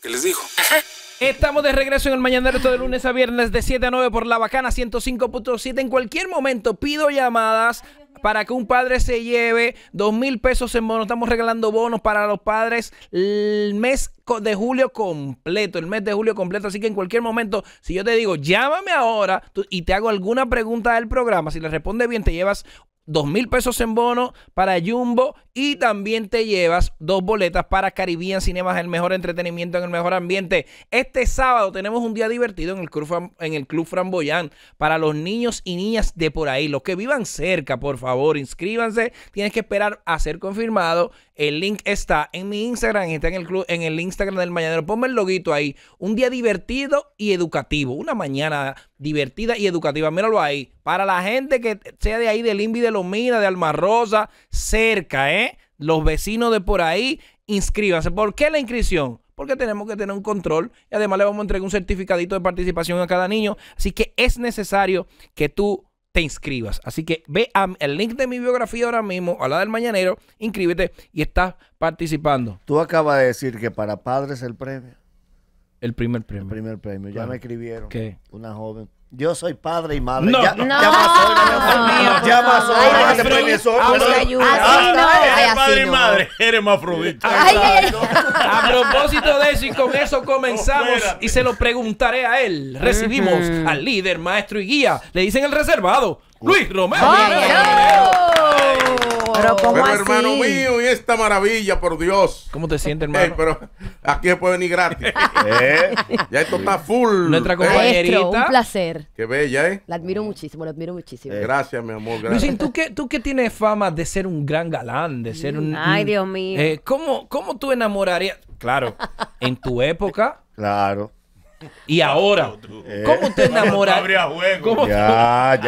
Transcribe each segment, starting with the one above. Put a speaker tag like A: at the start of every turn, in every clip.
A: que les digo. Estamos de regreso en el Mañanero todo de lunes a viernes de 7 a 9 por La Bacana 105.7. En cualquier momento pido llamadas para que un padre se lleve dos mil pesos en bonos. Estamos regalando bonos para los padres el mes de julio completo, el mes de julio completo. Así que en cualquier momento, si yo te digo, llámame ahora y te hago alguna pregunta del programa, si le responde bien, te llevas dos mil pesos en bono para Jumbo y también te llevas dos boletas para Caribbean Cinemas, el mejor entretenimiento en el mejor ambiente. Este sábado tenemos un día divertido en el Club, en el Club Framboyán para los niños y niñas de por ahí, los que vivan cerca, por favor, inscríbanse. Tienes que esperar a ser confirmado. El link está en mi Instagram, está en el club, en el Instagram del Mañanero. Ponme el loguito ahí. Un día divertido y educativo. Una mañana divertida y educativa. Míralo ahí. Para la gente que sea de ahí, del Invi de Lomina, de Rosa, cerca, ¿eh? Los vecinos de por ahí, inscríbanse. ¿Por qué la inscripción? porque tenemos que tener un control y además le vamos a entregar un certificadito de participación a cada niño. Así que es necesario que tú te inscribas. Así que ve al link de mi biografía ahora mismo, a la del mañanero, inscríbete y estás participando.
B: Tú acabas de decir que para padres el premio. El primer premio. El primer premio. Ya me escribieron. ¿Qué? Una joven yo soy padre y madre. No, ya, no. Ya pasó, ya pasó. Ya
A: no. padre y madre.
B: Eres mafrodita.
A: A propósito de eso, y con eso comenzamos. Oh, y se lo preguntaré a él. Recibimos al líder, maestro y guía. Le dicen el reservado. Luis Romero. Pero, ¿cómo
C: pero hermano mío, y esta maravilla, por Dios. ¿Cómo te sientes, hermano? pero aquí puede venir gratis. ¿Eh? Ya esto está full. Nuestra ¿Eh? compañerita. un
D: placer.
C: Qué bella, ¿eh? La
D: admiro muchísimo, la admiro muchísimo. Eh. gracias,
A: mi amor. Gracias. ¿tú que, tú que tienes fama de ser un gran galán, de ser un. Ay, Dios mío. ¿cómo, ¿Cómo tú enamorarías? Claro, en tu época. Claro. Y ahora, eh. ¿cómo te enamorarías? tú,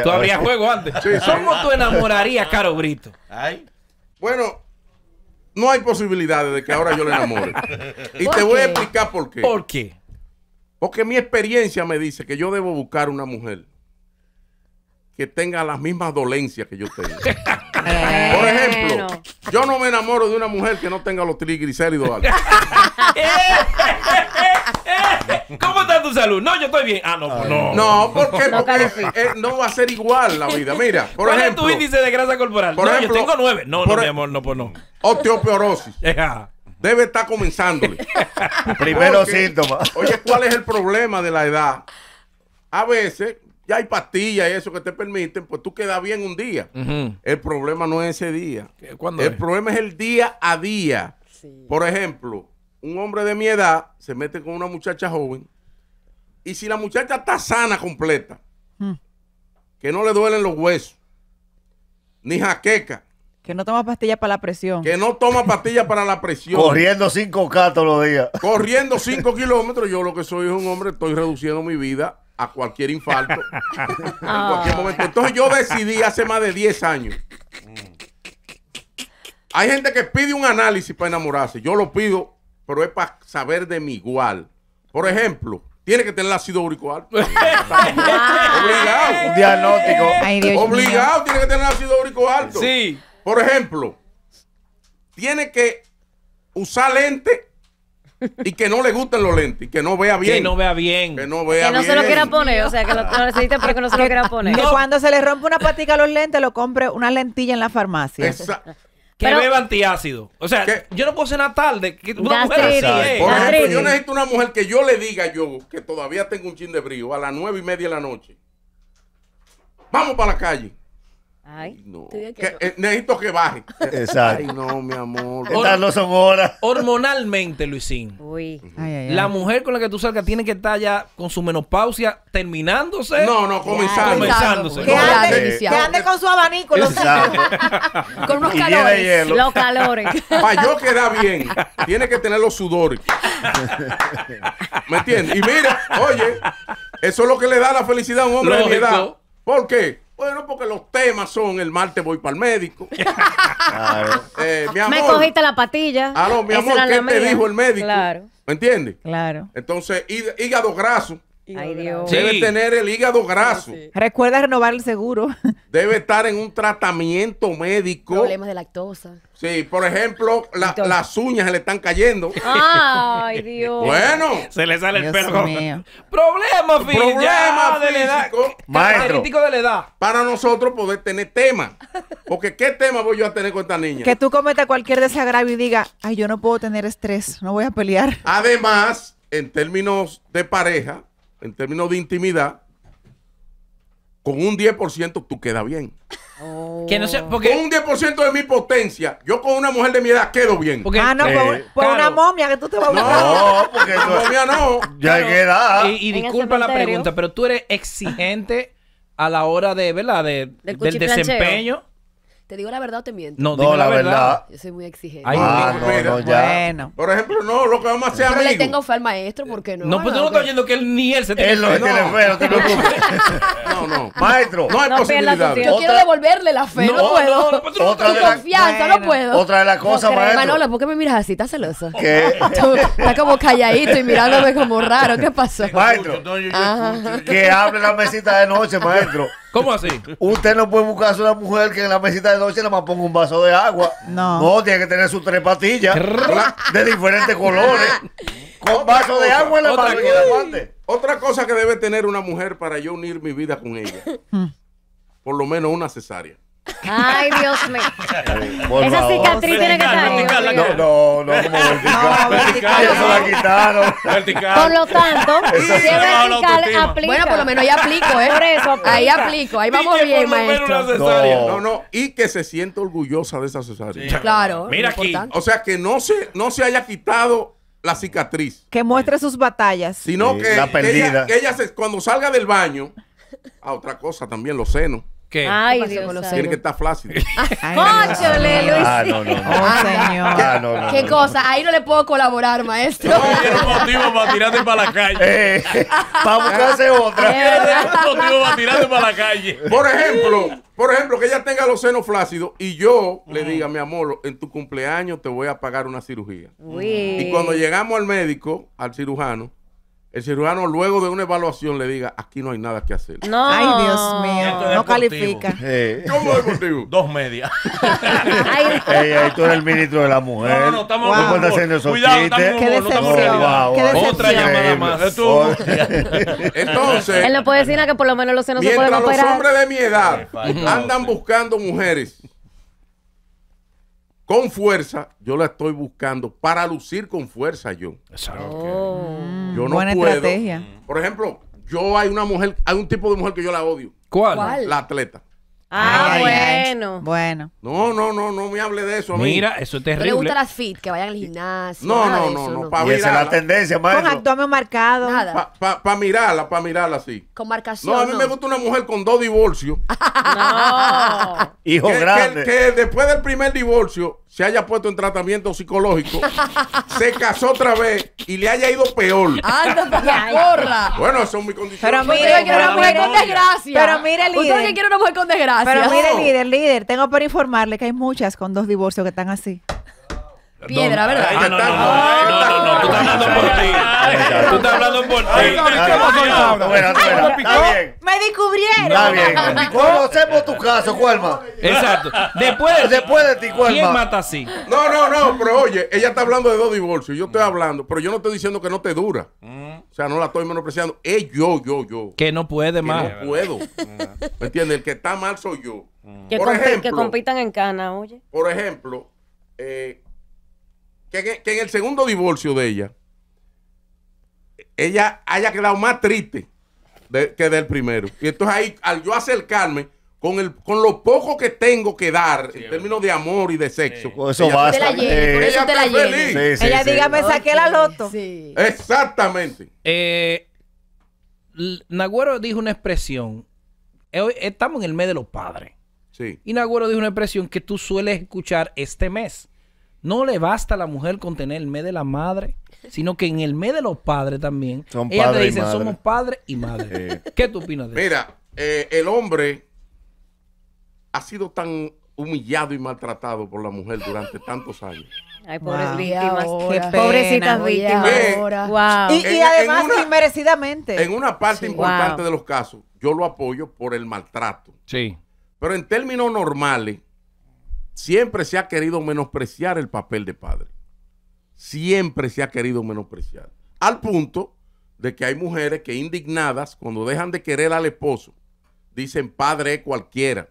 A: tú abrías juego antes? ¿Cómo tú enamorarías, Caro Brito?
C: Bueno, no hay posibilidades de que ahora yo le enamore.
E: Y te voy a explicar por qué. ¿Por
C: qué? Porque mi experiencia me dice que yo debo buscar una mujer que tenga las mismas dolencias que yo tengo. Por ejemplo, yo no me enamoro de una mujer que no tenga los triglicéridos
A: ¿Cómo está tu salud? No, yo estoy bien. Ah, no, pues no. No, No, porque
C: eh, no va a ser igual la vida. Mira, por ¿Cuál ejemplo. es
A: tu índice de grasa corporal? Por ejemplo, yo tengo nueve. No, no, mi
C: amor, no, pues no. Osteoporosis. Debe estar comenzándole.
B: Primero síntoma
C: Oye, ¿cuál es el problema de la edad? A veces ya hay pastillas y eso que te permiten, pues tú quedas bien un día. El problema no es ese día. el problema es el día a día. Por ejemplo, un hombre de mi edad se mete con una muchacha joven y si la muchacha está sana completa, mm. que no le duelen los huesos, ni jaqueca.
F: Que no toma pastillas
C: para la presión. Que no toma pastillas para la presión. Corriendo
B: 5K todos los días. Corriendo 5
C: kilómetros. Yo lo que soy es un hombre, estoy reduciendo mi vida a cualquier infarto en cualquier momento. Entonces yo decidí hace más de 10 años. Mm. Hay gente que pide un análisis para enamorarse. Yo lo pido, pero es para saber de mi igual. Por ejemplo, tiene que tener ácido úrico alto. Obligado. Un diagnóstico. Obligado tiene que tener ácido úrico alto. Sí. Por ejemplo, tiene que usar lente y que no le gusten los lentes, y que no vea bien. Que no
A: vea bien. Que
C: no se lo
D: quiera poner, o sea, que lo, lo necesite pero que no se lo quiera
F: poner. Que cuando se le rompe una patica a los lentes, lo compre una lentilla en la farmacia. Que beba
A: antiácido. O sea, yo no puedo cenar tarde una mujer así. Por yo necesito una mujer
C: que yo le diga yo que todavía tengo un chin de brío a las nueve y media de la noche. Vamos para la calle.
E: Ay, no. Eh,
C: necesito que baje. Exacto. Ay,
A: no, mi amor. Hormonalmente, Luisín. Uy. la mujer con la que tú salgas tiene que estar ya con su menopausia terminándose. No, no, comenzando.
F: Comenzándose. Que ande, con su abanico. Los con unos calores. Los calores. Para
C: yo quedar bien, tiene que tener los sudores. ¿Me entiendes? Y mira, oye, eso es lo que le da la felicidad a un hombre de mi edad. ¿Por qué? Bueno, porque los temas son el martes voy para el médico. Eh, Me cogiste
F: la patilla. Ah, mi amor, ¿qué te
C: dijo el médico? ¿Me entiendes? Claro. Entonces, hígado graso. Debe tener el hígado graso. Recuerda renovar el seguro. Debe estar en un tratamiento médico. Problemas
D: de lactosa.
C: Sí, por ejemplo, las uñas se le están cayendo. Ay,
D: Dios. Bueno.
C: Se le sale el pelo. Problema,
A: Problema de la edad. de la edad.
C: Para nosotros poder tener tema. Porque ¿qué tema voy yo a tener con esta niña? Que
F: tú cometas cualquier desagravio y diga, ay, yo no puedo tener estrés, no voy a pelear.
C: Además, en términos de pareja, en términos de intimidad, con un 10% tú quedas bien. Oh. Que no porque... Con un 10% de mi potencia, yo con una mujer de mi edad quedo bien. ah, no,
F: con eh, una momia que tú te vas a No, porque
A: una momia
D: no. Ya hay edad. Y, disculpa la pregunta,
A: pero tú eres exigente a la hora de, ¿verdad? del desempeño.
D: ¿Te digo la verdad o te miento? No, no la,
A: verdad. Yo soy muy exigente. Ay, ah, no, no, ya. Bueno. Por ejemplo, no, lo
C: que vamos a
D: hacer amigos. No le tengo fe al maestro ¿por qué no. No, pues tú no estás
A: oyendo que él ni él se tiene Él no que tiene fe, no te preocupes. no, no. Maestro. No hay posibilidad. Yo quiero
D: devolverle la fe, no, puedo. No, pues no, confianza, no puedo. Otra de las cosas, maestro. Manolo, ¿por qué me miras así? ¿Estás celoso? ¿Qué? estás como calladito y mirándome como raro. ¿Qué
B: pasó? Maestro, que hable la mesita de noche, maestro. ¿Cómo así? Usted no puede buscarse una mujer que en la mesita de noche le más ponga un vaso de agua. No. No, tiene que tener sus tres patillas de diferentes colores. Con vaso de agua en la otra,
C: Otra cosa que debe tener una mujer para yo unir mi vida con ella. Hmm. por lo menos una cesárea.
E: Ay, Dios mío.
C: Esa
E: cicatriz tiene que estar vertical.
B: No, no, no como vertical. vertical. Eso la quitaron. Vertical. Por
D: lo tanto, si es vertical, aplica. Bueno, por lo menos ahí aplico, ¿eh? Por eso. Ahí aplico, ahí vamos bien, maestro. No. No, no,
C: y que se sienta orgullosa de esa cesárea.
D: Claro. Mira aquí.
C: O sea, que no se, haya quitado la cicatriz,
F: Que muestre sus batallas. sino que,
C: la ella cuando salga del baño, a otra cosa también, los senos. ¿Qué?
D: Ay, ¿Qué Dios con Tiene que
C: estar flácido. ¡Cóchale, Luis! Ah, no, no,
B: Oh, señor. no, no, ¿Qué
D: cosa? Ahí no le puedo colaborar, maestro. No un motivo
B: para tirarte para la calle. Vamos eh, para buscarse otra. No motivo para tirarte para la calle. Por ejemplo,
C: por ejemplo, que ella tenga los senos flácidos y yo le diga, mi amor, en tu cumpleaños te voy a pagar una cirugía. Uy. Y cuando llegamos al médico, al cirujano, el cirujano luego de una evaluación le diga, aquí no hay nada que hacer. No, ay
E: Dios
B: mío, no califica. ¿Cómo ¿Cómo
C: contigo? Dos medias.
B: ay, tú eres el ministro de la mujer. No, no, estamos wow. haciendo esos Cuidado, estamos Qué decepción. Qué Otra llamada más.
D: Entonces. Él no puede decir nada que por lo menos los senos se los hombres
C: de mi edad andan buscando mujeres con fuerza, yo la estoy buscando para lucir con fuerza yo. Exacto. Oh. Mm. yo no buena Estrategia. Mm. Por ejemplo, yo hay una mujer, hay un tipo de mujer que yo la odio. ¿Cuál? La atleta.
D: Ah, bueno.
C: Bueno. No, no, no, no me hable de eso. Mira, eso es terrible. Me le gusta
D: las fit, que vayan al gimnasio. No, no, no,
C: no, no. Esa es la tendencia, maestro. Con
D: abdomen marcado. Nada.
C: Para mirarla, para mirarla así.
D: Con marcación. No, a mí me gusta una mujer con dos
C: divorcios.
E: no.
C: Hijo grande. que después del primer divorcio se haya puesto en tratamiento psicológico, se casó otra vez y le haya ido peor.
F: ¡Anda para porra!
C: Bueno, eso mi mi Pero mire, quiero una mujer con desgracia. Pero mire, líder. con
F: desgracia. Pero mire, líder, líder, tengo para informarle que hay muchas con dos divorcios que están así.
D: Piedra, ¿verdad? no, no, no,
A: tú estás hablando por ti. Tú estás hablando por ti.
B: Me descubrieron. Está bien. ¿Cómo Conocemos tu caso, Cuerma.
A: Exacto. Después
B: Después de ti, Cuerma. ¿Quién mata
C: así? No, no, no, pero oye, ella está hablando de dos divorcios. Yo estoy hablando, pero yo no estoy diciendo que no te dura. O sea, no la estoy menospreciando. Es yo, yo, yo. Que no puede más. No puedo. ¿Me entiendes? El que está mal soy yo. por que
F: compitan en cana, oye.
C: Por ejemplo, eh, que, en el segundo divorcio de ella, ella haya quedado más triste que del primero. Y entonces ahí, al yo acercarme, con, el, con lo poco que tengo que dar en términos de amor y de sexo.
A: eso ella Te la ella diga, me
F: saqué la loto.
A: Exactamente. Eh, Nagüero dijo una expresión. Eh, estamos en el mes de los padres. Y Nagüero dijo una expresión que tú sueles escuchar este mes. No le basta a la mujer con tener el mes de la madre, sino que en el mes de los padres también. Son ella te dice, somos padres y madre. ¿Qué tú opinas de Mira, eso? Mira, eh, el
C: hombre ha sido tan humillado y maltratado por la mujer durante tantos años. Ay, pobres víctimas.
F: Qué Pobrecitas víctimas. y, además inmerecidamente. En una parte importante
C: de los casos, yo lo apoyo por el maltrato. Sí. Pero en términos normales, Siempre se ha querido menospreciar el papel de padre. Siempre se ha querido menospreciar. Al punto de que hay mujeres que indignadas, cuando dejan de querer al esposo, dicen padre cualquiera.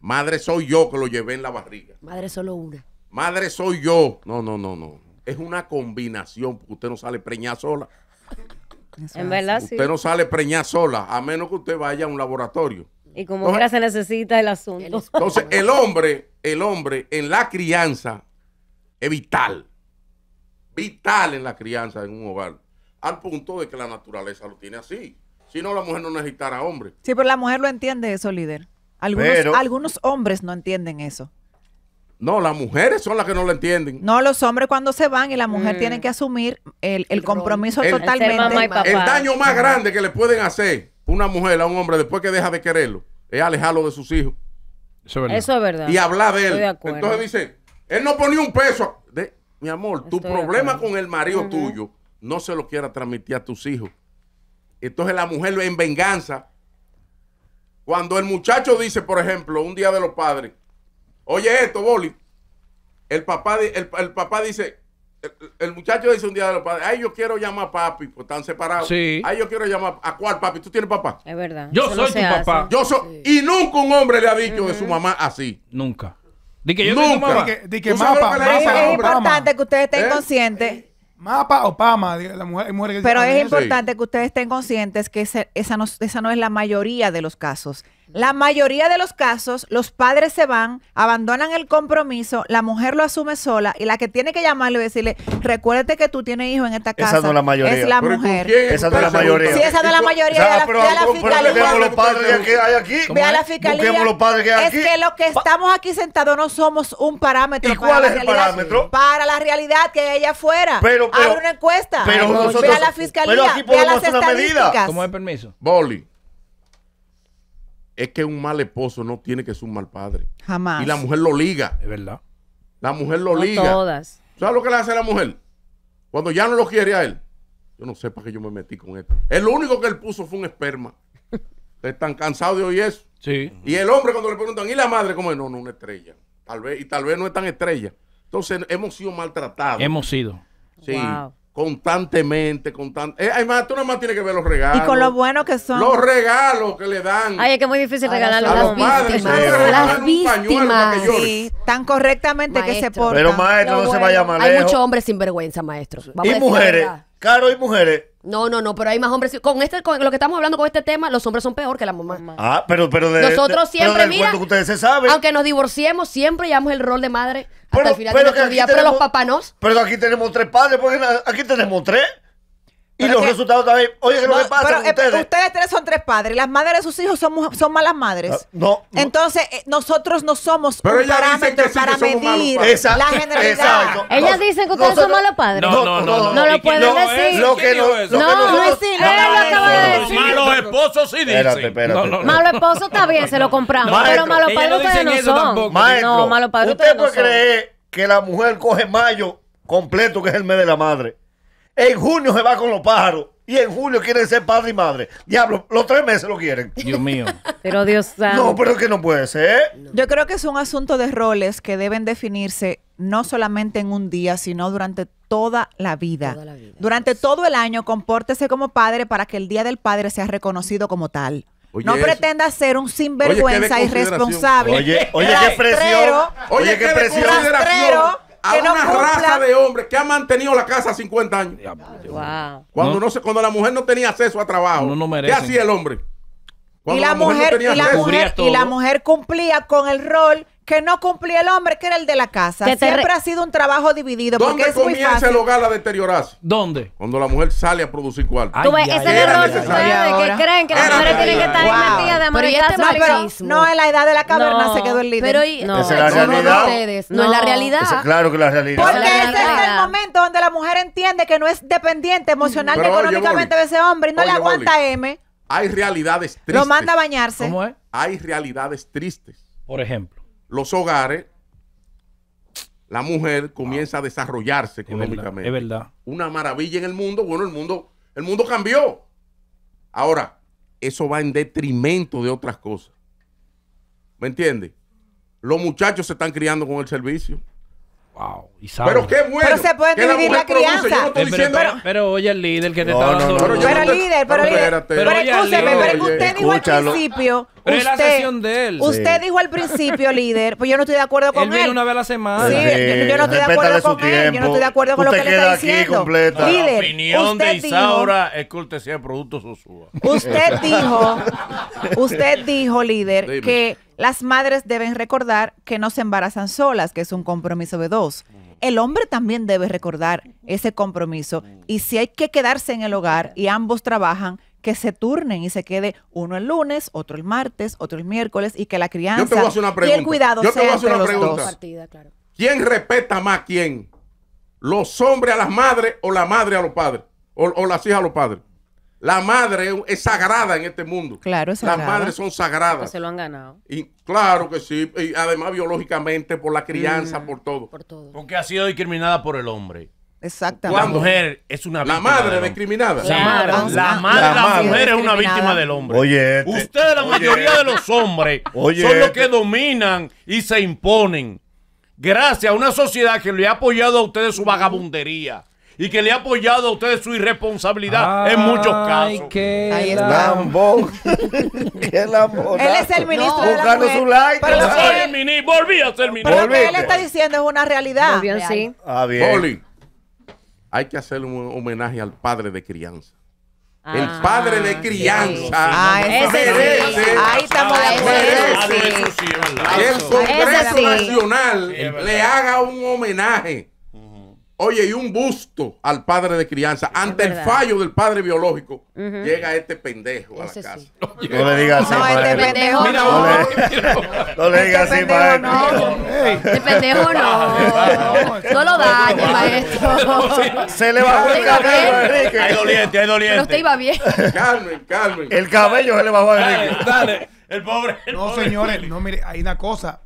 C: Madre soy yo que lo llevé en la barriga. Madre solo una. Madre soy yo. No, no, no, no. Es una combinación, porque usted no sale preñada sola.
E: En verdad, Usted no
C: sale preñada sola, a menos que usted vaya a un laboratorio.
E: Y como ahora se necesita el asunto.
C: Entonces, el hombre, el hombre en la crianza es vital. Vital en la crianza en un hogar. Al punto de que la naturaleza lo tiene así. Si no, la mujer no necesitará hombre.
F: Sí, pero la mujer lo entiende eso, líder. Algunos, algunos hombres no entienden eso.
C: No, las mujeres son las que no lo entienden.
F: No, los hombres cuando se van y la mujer mm. tiene que asumir el, el compromiso totalmente.
C: el daño más grande que le pueden hacer una mujer a un hombre después que deja de quererlo es alejarlo de sus hijos. Eso es
E: verdad. Y hablar de él. Entonces dice,
C: él no ponía un peso. De, mi amor, tu problema con el marido tuyo no se lo quiera transmitir a tus hijos. Entonces la mujer en venganza. Cuando el muchacho dice, por ejemplo, un día de los padres, oye esto, Boli, el papá, el papá dice, el muchacho dice un día de los padres, ay, yo quiero llamar a papi, porque están separados. Sí. Ay, yo quiero llamar a cuál papi, tú tienes papá. Es
F: verdad. Yo soy su tu papá.
C: Yo soy. Y nunca un hombre le ha dicho de su mamá así. Nunca. Di que yo nunca. que, di
A: mapa, es, importante
F: que ustedes estén ¿Eh? conscientes. Mapa o Pama, la mujer, mujer Pero es importante que ustedes estén conscientes que esa, esa, no, esa no es la mayoría de los casos. La mayoría de los casos, los padres se van, abandonan el compromiso, la mujer lo asume sola y la que tiene que llamarle y decirle, recuérdate que tú tienes hijos en esta casa. Esa no es la mayoría. Es la mujer. Esa no es la mayoría. Sí, esa no es la mayoría. Ve a la fiscalía. los padres que hay aquí. Ve a la fiscalía. los padres que hay aquí. Es que los que estamos aquí sentados no somos un parámetro. ¿Y para cuál la es realidad, el parámetro? Para la realidad que ella fuera. Pero, Abre una encuesta. Pero nosotros, ve a la fiscalía. Pero aquí podemos ¿Cómo
C: es permiso? Boli es que un mal esposo no tiene que ser un mal padre. Jamás. Y la mujer lo liga. Es verdad. La mujer lo liga. Todas. ¿Sabes lo que le hace a la mujer? Cuando ya no lo quiere a él. Yo no sé para qué yo me metí con esto. El único que él puso fue un esperma. Están cansados de oír eso. Sí. Y el hombre cuando le preguntan, ¿y la madre? Como, no, no, una estrella. Tal vez, y tal vez no es tan estrella. Entonces hemos sido maltratados. Hemos
A: sido. Sí. Wow.
C: Constantemente, constante. Eh, además, tú nada más tienes que ver los regalos. Y con lo bueno
F: que son. Los regalos que le dan. Ay, es que es muy
D: difícil regalar a,
F: las víctimas, Las
D: víctimas. Sí, tan correctamente que se portan. Pero, maestro, no, bueno. se vaya mal. Hay muchos hombres sin vergüenza, maestro. Vamos y mujeres. Caro y mujeres. No, no, no, pero hay más hombres. Con este, lo que estamos hablando con este tema, los hombres son peor que las mamás.
B: Ah, pero, pero de, nosotros siempre, ustedes saben.
D: aunque nos divorciemos, siempre llevamos el rol de madre pero, hasta el final de día. pero los papás no.
B: Pero aquí tenemos tres padres, porque aquí tenemos tres. Y los resultados también. Oye, ¿qué lo que pasa? Pero, eh,
F: ustedes? tres son tres padres. Las madres de sus hijos son, malas madres. Ah, no. Entonces, eh, nosotros no somos un parámetro para medir la generalidad. ellas dicen que ustedes son malos padres. No, no, no. No, lo pueden decir. ¿eh? Lo que
B: no, es, no, de decir. Malos esposos sí dicen.
F: Malos esposo está bien, se lo compramos. Pero malos padres ustedes no son. No, malos padres no son. ¿Usted puede creer
B: que la mujer coge mayo completo, que es el mes de la madre? En junio se va con los pájaros. Y en junio quieren ser padre y madre. Diablo, los tres meses lo quieren. Dios mío. Pero Dios sabe. No, pero que no puede ser.
F: Yo creo que es un asunto de roles que deben definirse no solamente en un día, sino durante toda la vida. Durante todo el año, compórtese como padre para que el Día del Padre sea reconocido como tal. no pretenda ser un sinvergüenza irresponsable. Oye, oye presión. Oye, qué presión a una raza de
C: hombre que ha mantenido la casa 50 años. Cuando, no. cuando la mujer no tenía acceso a trabajo, no, ¿qué hacía el hombre?
F: y la, y, la mujer, y la mujer cumplía con el rol que no cumplía el hombre que era el de la casa. Que Siempre ha sido un trabajo dividido. ¿Dónde comienza el
C: hogar a deteriorarse? ¿Dónde? Cuando la mujer sale a producir ¿cuál? Tú ese es el error de
F: que creen que las mujer mujeres tienen que estar en la tía de amor No, este pero no en la edad de la caverna se quedó el líder. Pero no, es la no realidad. No, es la realidad. claro
B: que la realidad. Porque
F: ese es el momento donde la mujer entiende que no es dependiente emocional ni económicamente de ese hombre y no le aguanta M.
C: Hay realidades tristes. Lo manda a
F: bañarse. ¿Cómo es?
C: Hay realidades tristes. Por ejemplo los hogares, la mujer comienza a desarrollarse económicamente. Es verdad, Una maravilla en el mundo. Bueno, el mundo, el mundo cambió. Ahora, eso va en detrimento de otras cosas. ¿Me entiendes? Los muchachos se están criando con el servicio.
A: Wow. ¡Isaura! pero qué
F: bueno. Pero se puede dividir la, crianza.
A: pero, oye el líder que te está dando. No, pero, yo pero líder, pero líder. Pero, escúcheme, pero usted dijo al
F: principio. usted, la de él. Usted dijo al principio, líder, pues yo no estoy de acuerdo con él. Él viene una vez a la semana. Sí, Yo, no estoy de acuerdo con él. Yo no estoy de acuerdo con lo que él le está diciendo. Completa. la opinión de
C: Isaura es cortesía de Productos Usted dijo,
F: usted dijo, líder, que las madres deben recordar que no se embarazan solas, que es un compromiso de dos. El hombre también debe recordar ese compromiso y si hay que quedarse en el hogar y ambos trabajan, que se turnen y se quede uno el lunes, otro el martes, otro el miércoles y que la crianza y el cuidado Yo te voy
D: a ¿Quién
C: respeta más quién? ¿Los hombres a las madres o la madre a los padres? o las hijas a los padres? La madre es sagrada en este mundo. Claro, es sagrada. Las madres son sagradas. se
E: lo han ganado. Y
C: claro que sí. Y además, biológicamente, por la mm, crianza, por todo. Por
A: todo. Porque
B: ha sido discriminada por el hombre.
F: Exactamente. La mujer
A: es una víctima. La madre discriminada. La madre, es una víctima del hombre.
B: Oye.
F: Este, ustedes, la mayoría de
C: los hombres, son los que dominan y se imponen. Gracias a una sociedad que le ha apoyado a ustedes su vagabundería y que le ha apoyado a ustedes su irresponsabilidad
A: en muchos casos. Ay Ahí está.
B: Lambón. qué lambón.
A: Él es el ministro. Buscando de su like. Pero lo el ministro. Volví a ser ministro. Pero lo que él está
F: diciendo es una realidad. Bien, sí. Ah,
C: hay que hacer un homenaje al padre de crianza.
F: Ah. el padre de crianza ah, merece, Ahí estamos
C: que el Congreso Nacional le haga un homenaje Oye, y un busto al padre de crianza. Ante el fallo del padre biológico, llega este pendejo a la casa. No, le digas así, no, Este pendejo no. Le, digas
D: este así, maestro. No. Este pendejo no. No lo dañes, maestro. Se le bajó el cabello a Enrique. Hay doliente,
B: hay
A: doliente. No usted iba bien. Carmen,
B: Carmen. El cabello se le bajó a Enrique. Dale,
A: el pobre. no, señores, no, mire, hay una cosa.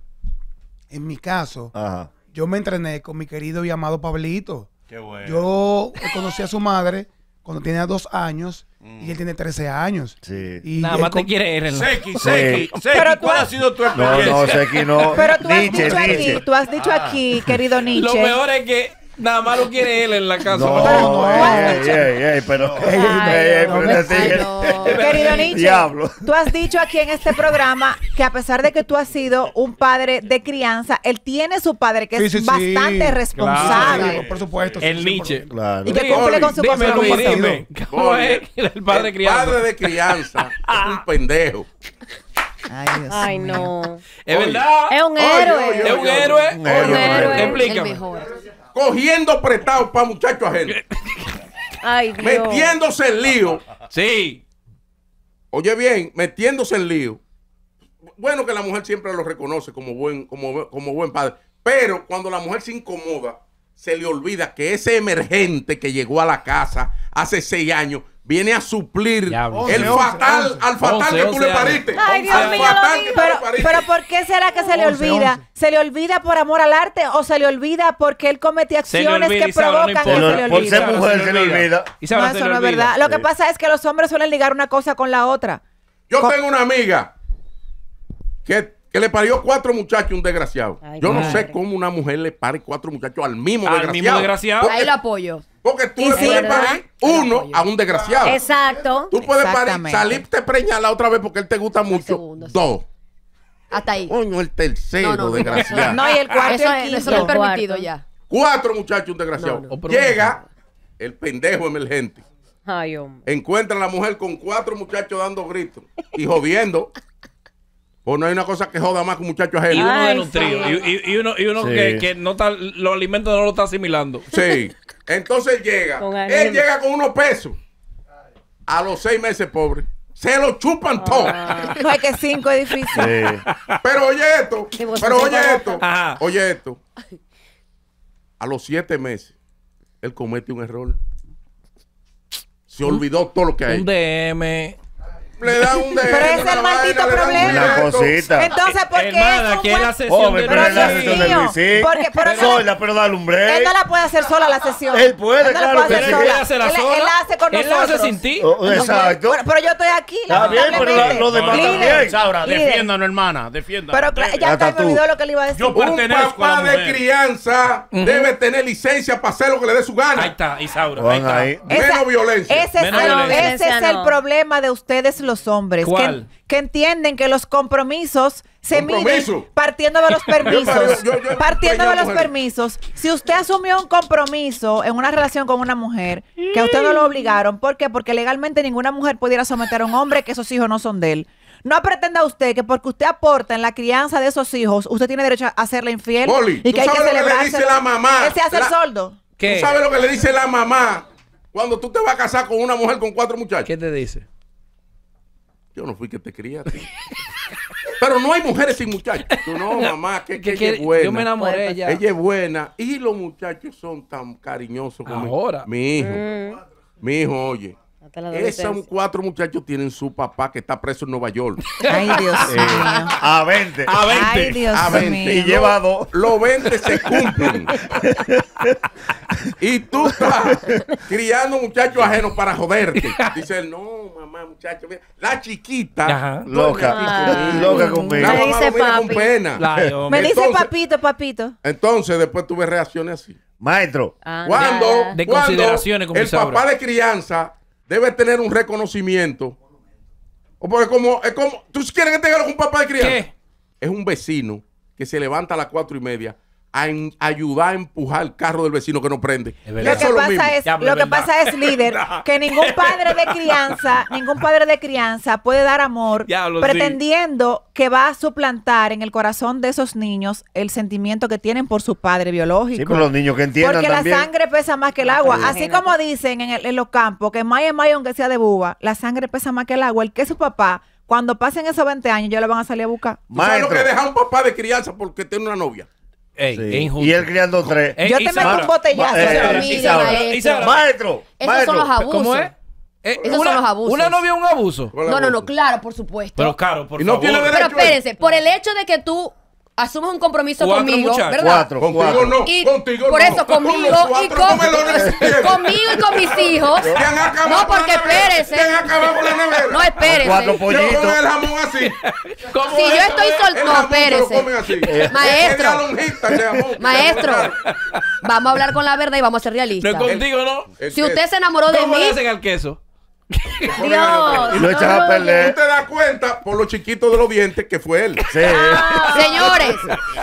A: En mi caso... Ajá yo me entrené con mi querido y amado Pablito. Qué bueno. Yo conocí a su madre cuando tenía dos años y mm. él tiene trece años.
B: Sí. Nada más te
A: quiere ir. Seki,
B: Seki, Seki, ¿cuál ha sido tu experiencia? No, no, Seki no. Pero tú, has dicho aquí, tú
F: has dicho aquí, querido Nietzsche. Lo peor es
B: que Nada
A: más lo quiere él en la
F: casa. No, no, ey,
B: ey, pero.
A: Querido Nietzsche,
F: tú has dicho aquí en este programa que a pesar de que tú has sido un padre de crianza, él tiene su padre que es bastante responsable. por supuesto.
A: El Nietzsche. Claro. Y que cumple con su dime,
F: ¿Cómo es
C: el padre de crianza? padre de crianza es un ah.
E: pendejo. Ay, Dios Ay no. Es verdad. Es un héroe. Es un héroe. Un héroe. Explícame
C: cogiendo prestado para muchachos ajenos.
E: Ay, Dios. Metiéndose
C: en lío. Sí. Oye bien, metiéndose en lío. Bueno que la mujer siempre lo reconoce como buen, como, como buen padre. Pero cuando la mujer se incomoda, se le olvida que ese emergente que llegó a la casa hace seis años viene a suplir el fatal al fatal que tú le pariste. Ay, Dios mío,
F: pero, pero, ¿por qué será que se le olvida? ¿Se le olvida por amor al arte o se le olvida porque él comete acciones que provocan que se le olvida?
B: Por ser mujer se le olvida. No, eso no es
F: verdad. Lo que pasa es que los hombres suelen ligar una cosa con la otra.
C: Yo tengo una amiga que, que le parió cuatro muchachos un desgraciado. Yo no sé cómo una mujer le pare cuatro muchachos al mismo desgraciado. Mismo desgraciado. Ahí
D: lo apoyo. Porque tú le puedes parir
C: uno a un desgraciado.
D: Exacto. Tú puedes parir, salirte
C: preñala otra vez porque él te gusta mucho. Dos.
D: Hasta ahí. Coño, el
C: tercero, desgraciado. No,
D: y el cuarto eso, no es permitido ya.
C: Cuatro muchachos, un desgraciado. Llega el pendejo emergente.
D: Ay, hombre.
C: Encuentra a la mujer con cuatro muchachos dando gritos y jodiendo. O no hay una cosa que joda más que un muchacho a Y uno de
A: Y, uno, y uno que, que, no está, los alimentos no lo está asimilando. Sí. Entonces llega. Él llega con unos pesos.
C: A los seis meses, pobre. Se lo chupan todo. Ah.
F: no es que cinco edificios. Pero oye esto. Pero oye
C: esto. Oye esto. A los siete meses, él comete un error. Se olvidó todo lo que hay. Un
A: DM le da un Pero es el maldito problema.
B: Entonces,
F: ¿por eh, qué? Hermana, es un la sesión Porque, Sola,
B: pero da un Él no
F: la puede hacer sola la sesión. Él puede, claro. La Él, hace la sola. Él, hace con nosotros. Él hace sin ti. Oh, exacto. Pero, yo estoy aquí. Está bien, pero lo demás también. Isaura, defiéndanos,
B: hermana. Defiéndanos. Pero ya está, me olvidó lo
F: que le iba a decir. Yo pertenezco un papá de crianza
C: debe tener licencia para hacer lo que le dé su gana. Ahí está, Isaura. Ahí está. Menos
F: violencia. Ese es el problema de ustedes, los hombres que, que, entienden que los compromisos se miden partiendo de los permisos. partiendo de los permisos. Si usted asumió un compromiso en una relación con una mujer, que a usted no lo obligaron, ¿por qué? Porque legalmente ninguna mujer pudiera someter a un hombre que esos hijos no son de él. No pretenda usted que porque usted aporta en la crianza de esos hijos, usted tiene derecho a hacerle infiel y que hay que celebrar. la mamá? se hace el ¿Qué? ¿Tú lo que le
C: dice la mamá
F: cuando tú te vas a casar con
C: una mujer con cuatro muchachos? ¿Qué te dice? Yo no fui que te criaste. Pero no hay mujeres sin muchachos. No, mamá, que, ella es buena. Yo me enamoré ya. Ella es buena. Y los muchachos son tan cariñosos como Ahora. Mi hijo. Mm. Mi hijo, oye. Esos cuatro muchachos tienen su papá que está preso en Nueva York. Ay, Dios eh, mío. A 20. A 20. Ay, Dios Y lleva dos. Los 20 se cumplen. y tú estás criando muchachos ajenos para joderte. Dice, no, mamá, muchacho. La chiquita. Loca. Loca Me dice Con pena. me dice
F: papito, papito.
C: Entonces, después tuve reacciones así. Maestro. Cuando, de cuando consideraciones, el papá de crianza debe tener un reconocimiento. O porque como, es como, ¿tú quieres que te con un papá de crianza? ¿Qué? Es un vecino que se levanta a las cuatro y media a ayudar a empujar el carro del vecino que no prende. Lo que, pasa, es, líder, que ningún
F: padre de crianza, ningún padre de crianza puede dar amor pretendiendo que va a suplantar en el corazón de esos niños el sentimiento que tienen por su padre biológico. Sí, por los niños que entiendan Porque la sangre pesa más que el agua. Así como dicen en, los campos que maya maya aunque sea de buba, la sangre pesa más que el agua. El que su papá cuando pasen esos 20 años, ya le van a salir a buscar. Maestro.
C: lo que deja un papá de crianza porque tiene una novia? Ey, sí. injusto. y él criando
A: tres.
F: Yo te meto un botellazo. Eh, Isabel, maestro, Esos son los abusos. ¿Cómo es?
D: Eh, Esos una, son los abusos. ¿Una novia
A: un abuso? No, no, no,
D: claro, por supuesto.
A: Pero claro, por favor. Pero espérense,
D: por el hecho de que tú asumes un compromiso conmigo, ¿verdad? Cuatro, contigo cuatro. no, y contigo Por no. eso, conmigo y con, conmigo y con mis hijos. no, porque espérese. No, espérese. Cuatro pollitos. Yo con el jamón así. si yo estoy soltando, espérese. Eh, Maestro. Maestro, vamos a hablar con la verdad y vamos a ser realistas. No, contigo no. Si usted se enamoró de mí. ¿Cómo le hacen al queso? Dios.
B: Lo a perder. te
C: das cuenta por los chiquitos de los dientes que fue él. Ah.
D: Señores,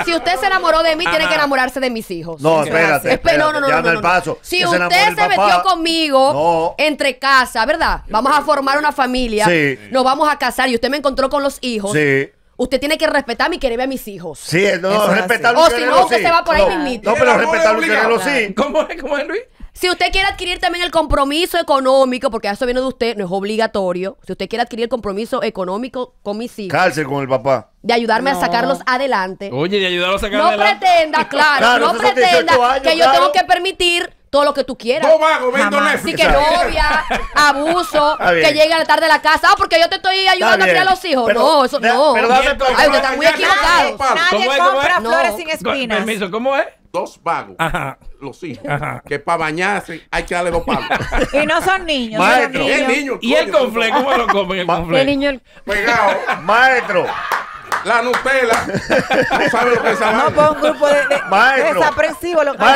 D: si usted se enamoró de mí, tiene que enamorarse de mis hijos. No, espérate. no, no,
B: no,
D: Si usted se metió conmigo entre casa, ¿verdad? Vamos a formar una familia. Nos vamos a casar y usted me encontró con los hijos. Sí. Usted tiene que respetar mi querer a mis hijos. Sí, no, respetarlo. O si no, usted se va por ahí mismito. No, pero
B: respetarlo sí.
D: ¿Cómo es, cómo es, Luis? Si usted quiere adquirir también el compromiso económico, porque eso viene de usted, no es obligatorio. Si usted quiere adquirir el compromiso económico con mis hijos. Cárcel con el papá. De ayudarme a sacarlos adelante. Oye, de ayudarlos a sacarlos adelante. no pretenda, claro, no pretenda que yo tengo que permitir todo lo que tú quieras. Dos vagos, vendo Netflix. Así que novia, abuso, que llegue a la tarde a la casa. Ah, porque yo te estoy ayudando a criar a los hijos. no, eso no. Ay,
F: usted están muy equivocados. Nadie, compra
C: flores sin espinas. Permiso, ¿cómo es? dos vagos, Ajá. los hijos, Ajá. que para bañarse hay que darle dos palos.
F: Y no son niños. Maestro. Son niños.
C: ¿Y el, niño, ¿Cómo lo
B: comen el
F: conflé? El niño... Pegado. Maestro
C: la Nutella. lo que es No, por pues, un grupo de, de-
D: desaprensivo. Lo que pero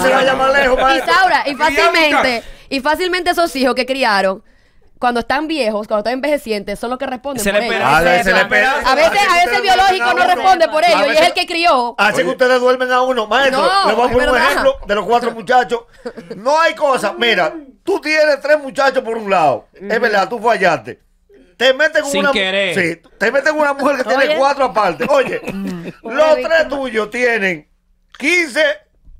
D: se lejos, Y maestro. Saura, y fácilmente, y fácilmente esos hijos que criaron, cuando están viejos, cuando están envejecientes, son los que responden Se por le ellos. A veces le A veces, a biológico no responde por ellos y es el que crió. Así que
B: ustedes duermen a uno.
D: Maestro, No, le voy a poner un
B: ejemplo de los cuatro muchachos. No hay cosa. Mira, tú tienes tres muchachos por un lado. Es verdad, tú fallaste te meten con una te una mujer que tiene cuatro aparte. Oye, mm. los tres tuyos tienen 15,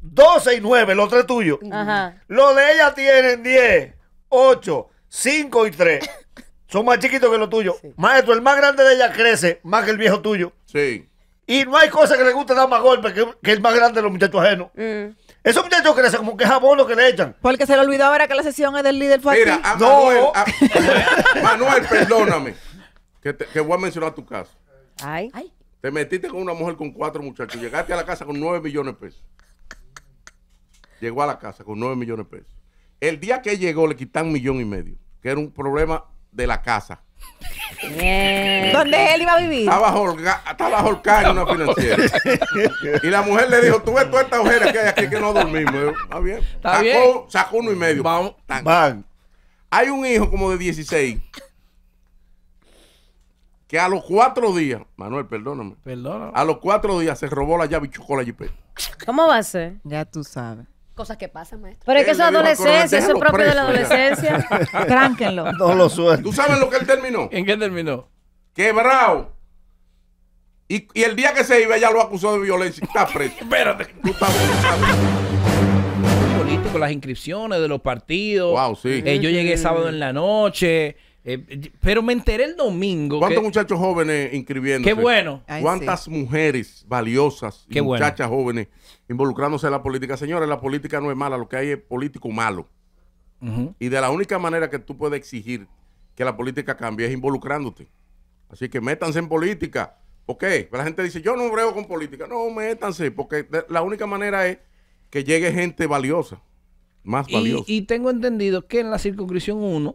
B: 12 y 9, los tres tuyos. Ajá. Los de ella tienen 10, 8, 5 y 3. Son más chiquitos que los tuyos. Maestro, el más grande de ella crece más que el viejo tuyo. Sí. Y no hay cosa que le guste dar más golpes que, que el más grande de los muchachos ajenos. Mm.
F: Esos muchachos crecen como que jabón lo que le echan. Porque se le olvidó ahora que la sesión es del líder fuerte Mira, Manuel,
C: Manuel, perdóname. Que, voy a mencionar tu caso. Te metiste con una mujer con cuatro muchachos. Llegaste a la casa con nueve millones de pesos. Llegó a la casa con nueve millones de pesos. El día que llegó le quitan un millón y medio, que era un problema de la casa.
E: ¿Dónde él iba a vivir?
F: Estaba
C: holgado, estaba holgado una financiera. y la mujer le dijo, tú ves toda esta ojera que hay aquí que no dormimos. bien. Está sacó, bien. Sacó uno y medio. Vamos. Hay un hijo como de 16 que a los cuatro días, Manuel, perdóname. Perdóname. A los cuatro días se robó la llave y chocó la jipeta.
F: ¿Cómo va a ser? Ya tú sabes
D: cosas que pasan, maestro. Pero es que eso es adolescencia, eso es propio de la adolescencia.
C: Cránquenlo. No lo suelten. ¿Tú sabes lo que él terminó? ¿En qué terminó? Quebrado. Y, y, el día que se iba, ella lo acusó de violencia. Está preso. Espérate. Tú estás
A: Político, las inscripciones de los partidos. Wow, sí. Eh, yo llegué sábado en la noche. Eh, pero me enteré el domingo. ¿Cuántos muchachos jóvenes inscribiendo Qué bueno. ¿Cuántas
C: mujeres valiosas y muchachas jóvenes involucrándose en la política? Señores, la política no es mala, lo que hay es político malo. Y de la única manera que tú puedes exigir que la política cambie es involucrándote. Así que métanse en política. ¿Por qué? La gente dice, yo no brego con política. No, métanse, porque la única manera es que llegue gente valiosa, más valiosa.
A: Y, tengo entendido que en la circunscripción 1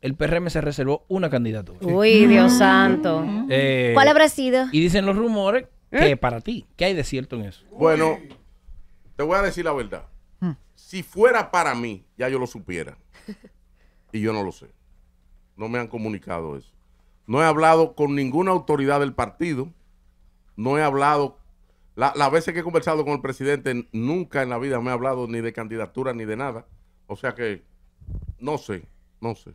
A: el PRM se reservó una candidatura. Uy, Dios santo. Eh, ¿Cuál habrá sido? Y dicen los rumores que ¿Eh? para ti, ¿qué hay de cierto en eso? Bueno, te
C: voy a decir la verdad. Hmm. Si fuera para mí, ya yo lo supiera. Y yo no lo sé. No me han comunicado eso. No he hablado con ninguna autoridad del partido. No he hablado. La, las veces que he conversado con el presidente, nunca en la vida me ha hablado ni de candidatura ni de nada. O sea que, no sé, no sé.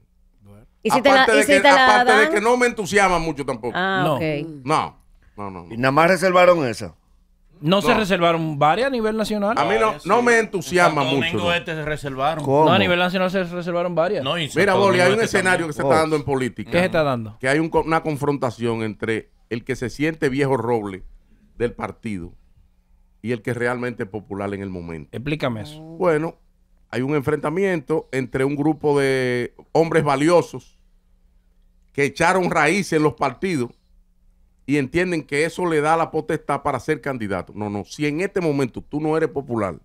C: ¿Y si aparte te de, que, aparte de que no me entusiasma mucho tampoco. Ah, no.
B: no. No, Y nada más reservaron esa. No, se
A: reservaron varias a nivel nacional. A mí no, me entusiasma mucho. Domingo este se reservaron. No, a nivel nacional se reservaron varias. Mira, Boli, hay un este escenario que se está dando en política. ¿Qué se está
C: dando? Que hay una confrontación entre el que se siente viejo roble del partido y el que realmente es popular en el momento. Explícame eso. Bueno, hay un enfrentamiento entre un grupo de hombres valiosos que echaron raíces en los partidos y entienden que eso le da la potestad para ser candidato. No, no, si en este momento tú no eres popular,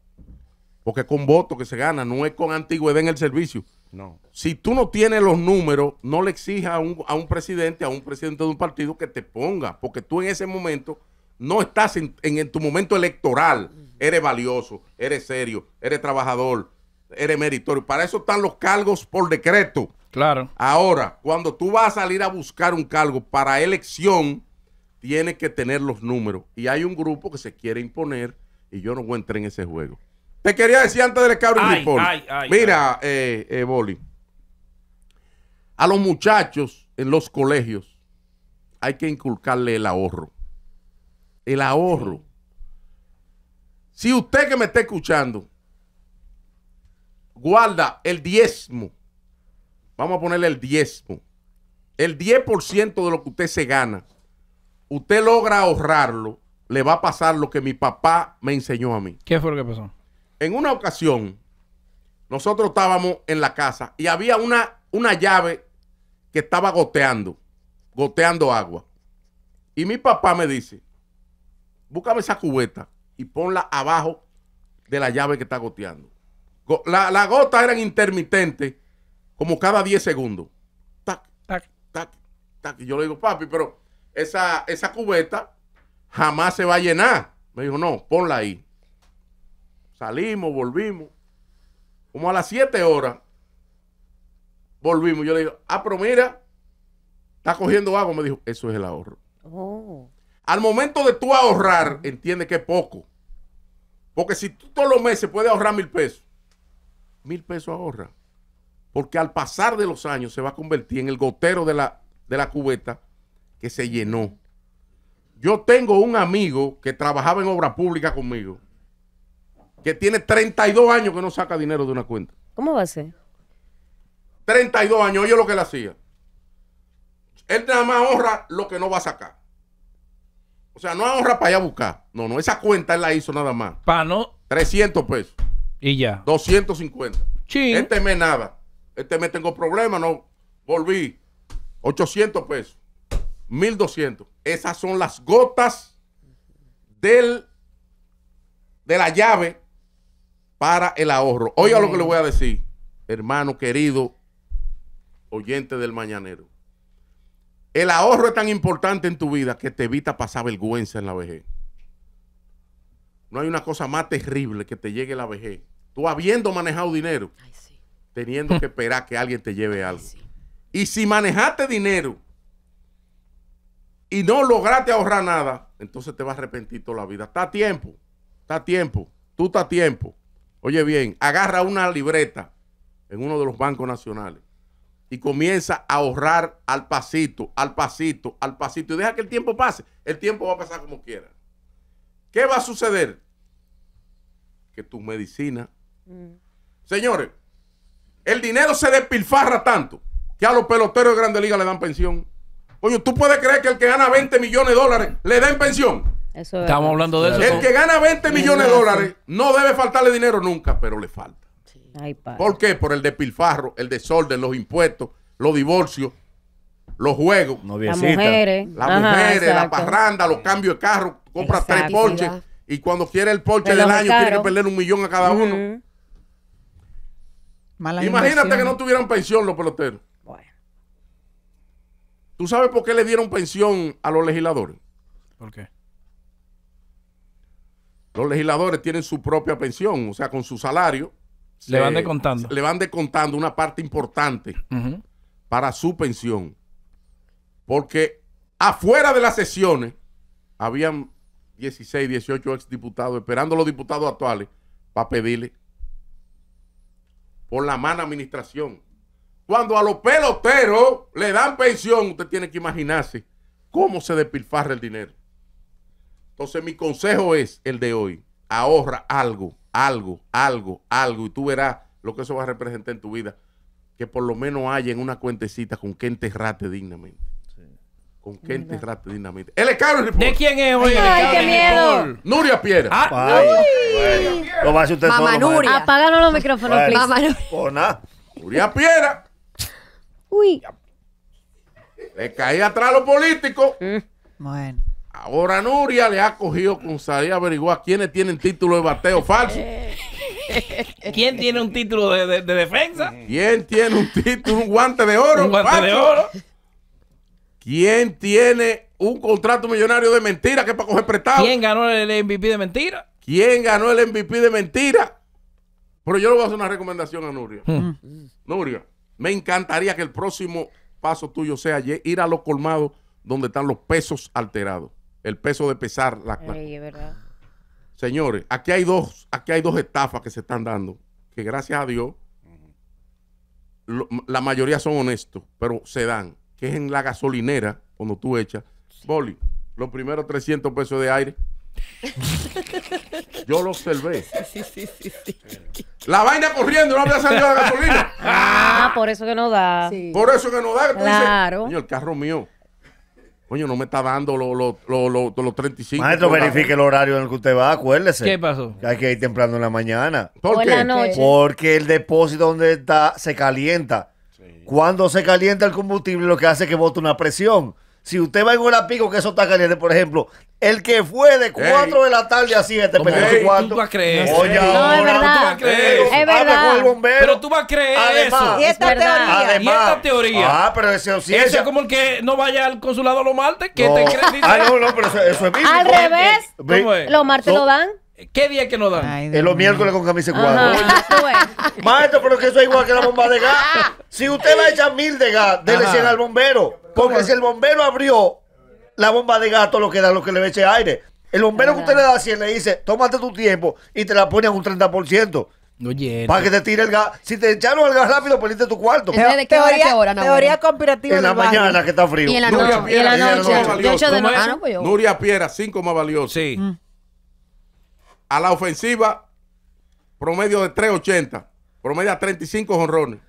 C: porque con voto que se gana, no es con antigüedad en el servicio. No. Si tú no tienes los números, no le exijas a un, presidente, a un presidente de un partido que te ponga, porque tú en ese momento no estás en tu momento electoral. Eres valioso, eres serio, eres trabajador, eres meritorio. Para eso están los cargos por decreto. Claro. Ahora, cuando tú vas a salir a buscar un cargo para elección, tienes que tener los números. Y hay un grupo que se quiere imponer y yo no voy a entrar en ese juego. Te quería decir antes del que y Mira, eh, eh, Boli. A los muchachos en los colegios hay que inculcarle el ahorro. El ahorro. Si usted que me está escuchando guarda el diezmo. Vamos a ponerle el diezmo. El 10% de lo que usted se gana, usted logra ahorrarlo, le va a pasar lo que mi papá me enseñó a mí.
A: ¿Qué fue lo que pasó?
C: En una ocasión, nosotros estábamos en la casa y había una, una llave que estaba goteando, goteando agua. Y mi papá me dice, búscame esa cubeta y ponla abajo de la llave que está goteando. Las la gotas eran intermitentes, como cada 10 segundos. Tac, tac, tac, tac. Y yo le digo, papi, pero esa, esa cubeta jamás se va a llenar. Me dijo, no, ponla ahí. Salimos, volvimos. Como a las 7 horas, volvimos. Yo le digo, ah, pero mira, está cogiendo agua. Me dijo, eso es el ahorro.
E: Oh.
C: Al momento de tú ahorrar, entiende que es poco. Porque si tú todos los meses puedes ahorrar mil pesos, mil pesos ahorra. Porque al pasar de los años se va a convertir en el gotero de la, cubeta que se llenó. Yo tengo un amigo que trabajaba en obra pública conmigo, que tiene 32 años que no saca dinero de una cuenta. ¿Cómo va a ser? 32 años, oye lo que le hacía. Él nada más ahorra lo que no va a sacar. O sea, no ahorra para allá buscar. No, no, esa cuenta él la hizo nada más. Para no. 300 pesos. Y ya. 250. Este mes nada. Este mes tengo problemas, no volví. 800 pesos. 1200. Esas son las gotas del, de la llave para el ahorro. Oiga lo que le voy a decir, hermano querido, oyente del mañanero. El ahorro es tan importante en tu vida que te evita pasar vergüenza en la vejez. No hay una cosa más terrible que te llegue la vejez. Tú habiendo manejado dinero, teniendo que esperar que alguien te lleve algo. Y si manejaste dinero y no lograste ahorrar nada, entonces te vas a arrepentir toda la vida. Está a tiempo, está a tiempo, tú está a tiempo. Oye bien, agarra una libreta en uno de los bancos nacionales y comienza a ahorrar al pasito, al pasito, al pasito y deja que el tiempo pase. El tiempo va a pasar como quiera. ¿Qué va a suceder? Que tu medicina. Mm. Señores, el dinero se despilfarra tanto que a los peloteros de Grande Liga le dan pensión. Oye, ¿tú puedes creer que el que gana 20 millones de dólares le den pensión?
A: Eso es Estamos hablando de eso. El que gana
E: 20
C: millones de dólares no debe faltarle dinero nunca, pero le falta. Sí. ¿Por qué? Por el despilfarro, el desorden, los impuestos, los divorcios, los juegos, las mujeres, las mujeres, la parranda, los cambios de carro, compra tres Porsche y cuando quiere el porche del año tiene que perder un millón a cada uno.
F: Imagínate que no
C: tuvieran pensión los peloteros. Bueno. ¿Tú sabes por qué le dieron pensión a los legisladores? ¿Por qué? Los legisladores tienen su propia pensión, o sea, con su salario. le van descontando. Le van descontando una parte importante para su pensión. Porque afuera de las sesiones habían 16, 18 exdiputados, esperando a los diputados actuales para pedirle por la mala administración. Cuando a los peloteros le dan pensión, usted tiene que imaginarse cómo se despilfarra el dinero. Entonces mi consejo es el de hoy, ahorra algo, algo, algo, algo, y tú verás lo que eso va a representar en tu vida, que por lo menos haya en una cuentecita con que enterrarte dignamente con qué te Él ¿De quién es hoy? Ay, qué miedo. Nuria Piera. Ah, a hacer usted Mamá Nuria.
E: los micrófonos, please. Mamá
C: Nuria. Nuria Piera. Uy. Le caí atrás a los políticos. Mm. Bueno. Ahora Nuria le ha cogido con salir a averiguar quiénes tienen título de bateo falso.
A: ¿Quién tiene un título de, defensa? ¿Quién tiene un título, un
C: guante de oro? Un guante de oro. ¿Quién tiene un contrato millonario de mentira que es para coger prestado? ¿Quién ganó el MVP de mentira? ¿Quién ganó el MVP de mentira? Pero yo le voy a hacer una recomendación a Nuria. Hmm. Nuria, me encantaría que el próximo paso tuyo sea ir a los colmados donde están los pesos alterados. El peso de pesar. La, Señores, aquí hay, dos, aquí hay dos estafas que se están dando. Que gracias a Dios, la mayoría son honestos, pero se dan que es en la gasolinera, cuando tú echas, Boli, los primeros 300 pesos de aire. Yo lo observé. la vaina corriendo, no había salido la gasolina.
E: Ah, por eso que no da.
C: Por eso que no da. claro. Coño, el carro mío. Coño, no me está dando
B: los 35. Maestro, verifique el horario en el que usted va, acuérdese. ¿Qué pasó? hay que ir temprano en la mañana. ¿Por, La noche. Porque el depósito donde está se calienta. Cuando se calienta el combustible, lo que hace es que bota una presión. Si usted va en hora pico, que eso está caliente, por ejemplo, el que fue de 4 de la tarde a 7, pero ¿Tú vas a creer? Oye, no, es verdad. vas a creer? Es verdad. Pero tú vas a creer eso. Y esta teoría. y esta
A: teoría. Ah, pero eso sí. Eso es como el que no vaya al consulado los martes, que te crees? Ay, ah, no, no,
B: pero eso, es Al revés. Los martes lo dan. ¿Qué día que no dan? En los miércoles con camisa cuadro. Ah, Maestro, pero que eso es igual que la bomba de gas. Si usted va a echar mil de gas, déle 100 al bombero. Porque si el bombero abrió la bomba de gas, todo lo que da, lo que le eche aire. El bombero que usted le da 100 le dice, tómate tu tiempo y te la pones a un 30%. No Oye, para que te tire el gas. Si te echaron el gas rápido, perdiste tu cuarto. ¿De qué teoría, hora,
F: qué hora, Teoría En la mañana que está frío. Y en la noche. ¿De
C: Nuria Piera, 5 ah, pues más valioso. Sí. Mm a la ofensiva, promedio de 3.80, promedio 35 jonrones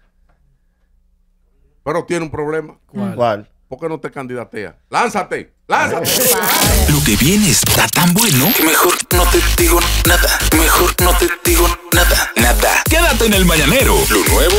C: Pero tiene un problema. ¿Cuál? ¿Cuál? ¿Por qué no te candidatea ¡Lánzate! ¡Lánzate!
A: Lo que viene está tan bueno que mejor
E: no te digo nada. Mejor no te digo nada. Nada. Quédate en el mañanero. Lo nuevo.